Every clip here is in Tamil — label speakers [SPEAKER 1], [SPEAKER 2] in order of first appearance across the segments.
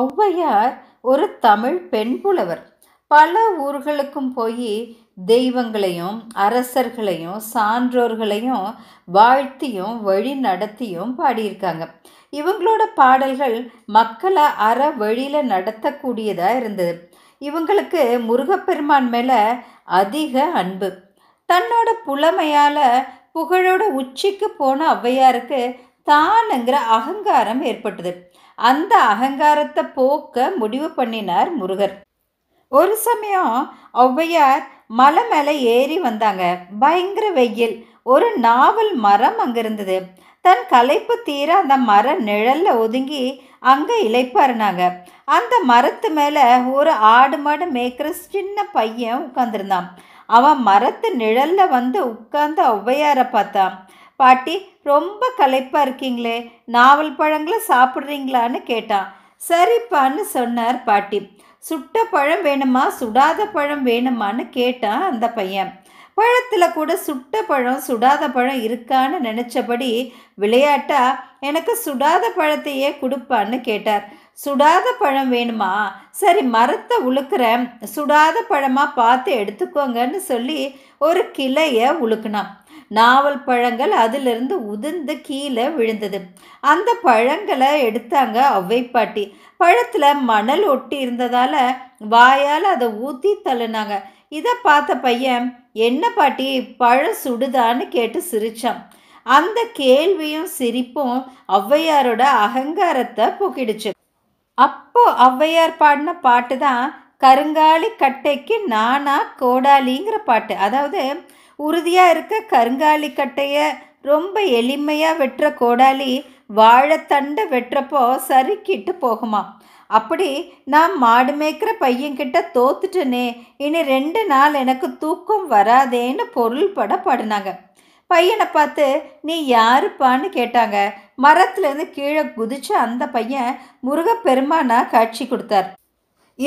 [SPEAKER 1] ஔவையார் ஒரு தமிழ் பெண் புலவர் பல ஊர்களுக்கும் போய் தெய்வங்களையும் அரசர்களையும் சான்றோர்களையும் வாழ்த்தியும் வழி நடத்தியும் பாடியிருக்காங்க இவங்களோட பாடல்கள் மக்களை அற வழியில் நடத்தக்கூடியதாக இருந்தது இவங்களுக்கு முருகப்பெருமான் மேலே அதிக அன்பு தன்னோட புலமையால் புகழோட உச்சிக்கு போன ஔவையாருக்கு தானுங்கிற அகங்காரம் ஏற்பட்டது அந்த அகங்காரத்தை போக்க முடிவு பண்ணினார் முருகர் ஒரு சமயம் ஒளவையார் மலை மேலே ஏறி வந்தாங்க பயங்கர வெயில் ஒரு நாவல் மரம் அங்கே இருந்தது தன் களைப்பு தீர அந்த மர நிழலில் ஒதுங்கி அங்கே இழைப்பாருனாங்க அந்த மரத்து மேலே ஒரு ஆடு மாடு மேய்க்கிற சின்ன பையன் உட்காந்துருந்தான் அவன் மரத்து நிழலில் வந்து உட்கார்ந்த ஔவையாரை பார்த்தான் பாட்டி ரொம்ப களைப்பாக இருக்கீங்களே நாவல் பழங்களை சாப்பிட்றீங்களான்னு கேட்டான் சரிப்பான்னு சொன்னார் பாட்டி சுட்ட பழம் வேணுமா சுடாத பழம் வேணுமான்னு கேட்டான் அந்த பையன் பழத்தில் கூட சுட்ட பழம் சுடாத பழம் இருக்கான்னு நினச்சபடி விளையாட்டா எனக்கு சுடாத பழத்தையே கொடுப்பான்னு கேட்டார் சுடாத பழம் வேணுமா சரி மரத்தை உழுக்கிறேன் சுடாத பழமாக பார்த்து எடுத்துக்கோங்கன்னு சொல்லி ஒரு கிளையை உழுக்கினான் நாவல் பழங்கள் அதிலிருந்து உதிர்ந்து கீழே விழுந்தது அந்த பழங்களை எடுத்தாங்க பாட்டி பழத்தில் மணல் ஒட்டி இருந்ததால் வாயால் அதை ஊற்றி தள்ளுனாங்க இதை பார்த்த பையன் என்ன பாட்டி பழம் சுடுதான்னு கேட்டு சிரித்தான் அந்த கேள்வியும் சிரிப்பும் ஔவையாரோட அகங்காரத்தை போக்கிடுச்சு அப்போ ஔவையார் பாடின பாட்டு தான் கருங்காலி கட்டைக்கு நானா கோடாலிங்கிற பாட்டு அதாவது உறுதியாக இருக்க கருங்காலி கட்டையை ரொம்ப எளிமையாக வெட்டுற கோடாலி வாழைத்தண்டை வெட்டுறப்போ சறுக்கிட்டு போகுமா அப்படி நான் மாடு மேய்க்கிற பையன்கிட்ட தோத்துட்டனே இனி ரெண்டு நாள் எனக்கு தூக்கம் வராதேன்னு பட பாடினாங்க பையனை பார்த்து நீ யாருப்பான்னு கேட்டாங்க மரத்துலேருந்து கீழே குதிச்ச அந்த பையன் முருகப்பெருமானா காட்சி கொடுத்தார்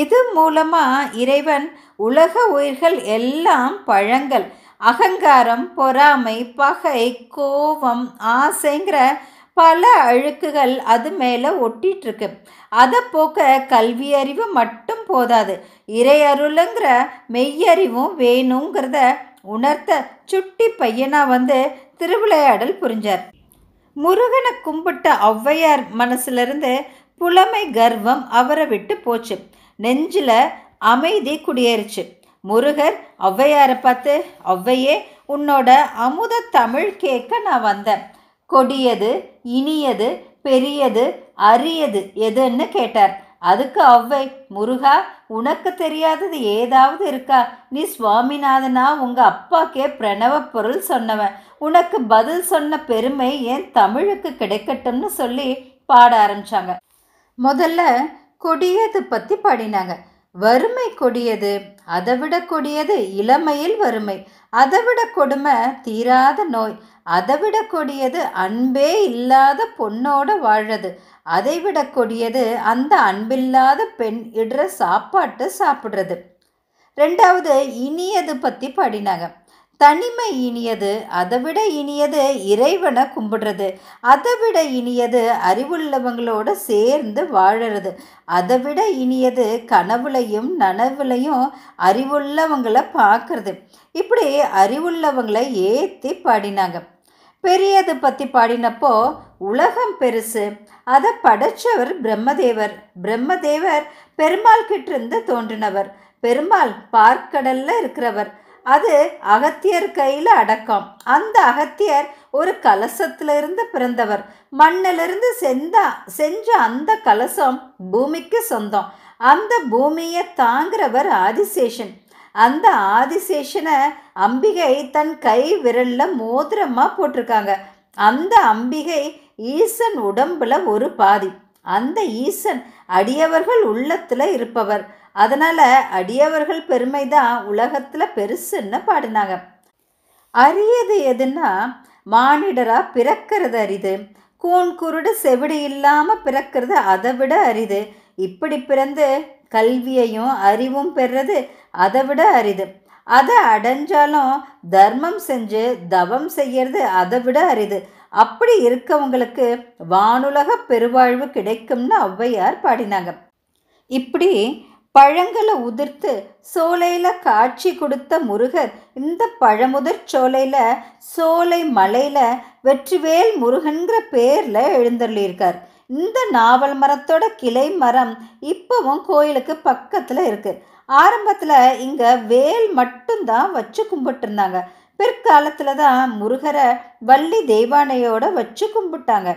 [SPEAKER 1] இது மூலமாக இறைவன் உலக உயிர்கள் எல்லாம் பழங்கள் அகங்காரம் பொறாமை பகை கோபம் ஆசைங்கிற பல அழுக்குகள் அது மேலே ஒட்டிகிட்ருக்கு அதை போக்க கல்வி அறிவு மட்டும் போதாது இறை அருளுங்கிற மெய்யறிவும் வேணுங்கிறத உணர்த்த சுட்டி பையனாக வந்து திருவிளையாடல் புரிஞ்சார் முருகனை கும்பிட்ட ஒளவையார் மனசுலேருந்து புலமை கர்வம் அவரை விட்டு போச்சு நெஞ்சில் அமைதி குடியேறிச்சு முருகர் ஔவையாரை பார்த்து ஔவையே உன்னோட அமுத தமிழ் கேட்க நான் வந்தேன் கொடியது இனியது பெரியது அரியது எதுன்னு கேட்டார் அதுக்கு ஔவை முருகா உனக்கு தெரியாதது ஏதாவது இருக்கா நீ சுவாமிநாதனா உங்கள் அப்பாக்கே பிரணவ பொருள் சொன்னவன் உனக்கு பதில் சொன்ன பெருமை ஏன் தமிழுக்கு கிடைக்கட்டும்னு சொல்லி பாட ஆரம்பித்தாங்க முதல்ல கொடியது பற்றி பாடினாங்க வறுமை கொடியது அதைவிட கொடியது இளமையில் வறுமை அதைவிட கொடுமை தீராத நோய் அதைவிட கொடியது அன்பே இல்லாத பொண்ணோட வாழது அதைவிட கொடியது அந்த அன்பில்லாத பெண் இடுற சாப்பாட்டு சாப்பிட்றது ரெண்டாவது இனியது பற்றி பாடினாங்க தனிமை இனியது அதைவிட இனியது இறைவனை கும்பிடுறது அதைவிட இனியது அறிவுள்ளவங்களோட சேர்ந்து வாழறது அதைவிட இனியது கனவுலையும் நனவுலையும் அறிவுள்ளவங்களை பார்க்கறது இப்படி அறிவுள்ளவங்களை ஏற்றி பாடினாங்க பெரியது பற்றி பாடினப்போ உலகம் பெருசு அதை படைச்சவர் பிரம்மதேவர் பிரம்மதேவர் பெருமாள் கிட்டிருந்து தோன்றினவர் பெருமாள் பார்க்கடலில் இருக்கிறவர் அது அகத்தியர் கையில் அடக்கம் அந்த அகத்தியர் ஒரு கலசத்திலிருந்து பிறந்தவர் மண்ணிலிருந்து செந்த செஞ்ச அந்த கலசம் பூமிக்கு சொந்தம் அந்த பூமியை தாங்கிறவர் ஆதிசேஷன் அந்த ஆதிசேஷனை அம்பிகை தன் கை விரலில் மோதிரமாக போட்டிருக்காங்க அந்த அம்பிகை ஈசன் உடம்பில் ஒரு பாதி அந்த ஈசன் அடியவர்கள் உள்ளத்தில் இருப்பவர் அதனால் அடியவர்கள் பெருமை தான் உலகத்தில் பெருசுன்னு பாடினாங்க அரியது எதுன்னா மானிடராக பிறக்கிறது அரிது கூன் குருடு செவிடு இல்லாமல் பிறக்கிறது அதை விட அரிது இப்படி பிறந்து கல்வியையும் அறிவும் பெறுறது அதை விட அரிது அதை அடைஞ்சாலும் தர்மம் செஞ்சு தவம் செய்யறது அதை விட அரிது அப்படி இருக்கவங்களுக்கு வானுலக பெருவாழ்வு கிடைக்கும்னு ஔவையார் பாடினாங்க இப்படி பழங்களை உதிர்த்து சோலையில் காட்சி கொடுத்த முருகர் இந்த பழமுதிர் சோலையில் சோலை மலையில் வெற்றிவேல் முருகன்கிற பேரில் எழுந்தருளியிருக்கார் இந்த நாவல் மரத்தோட கிளை மரம் இப்போவும் கோயிலுக்கு பக்கத்தில் இருக்குது ஆரம்பத்தில் இங்கே வேல் மட்டும்தான் வச்சு கும்பிட்டுருந்தாங்க பிற்காலத்தில் தான் முருகரை வள்ளி தெய்வானையோட வச்சு கும்பிட்டாங்க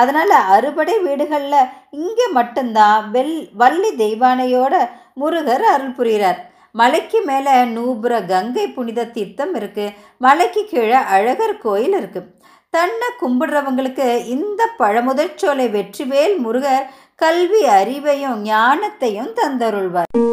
[SPEAKER 1] அதனால் அறுபடை வீடுகளில் இங்கே மட்டும்தான் வெல் வள்ளி தெய்வானையோட முருகர் அருள் புரிகிறார் மலைக்கு மேலே நூபுர கங்கை புனித தீர்த்தம் இருக்குது மலைக்கு கீழே அழகர் கோயில் இருக்குது தன்னை கும்பிடுறவங்களுக்கு இந்த பழமுதற்சோலை வெற்றிவேல் முருகர் கல்வி அறிவையும் ஞானத்தையும் தந்தருள்வார்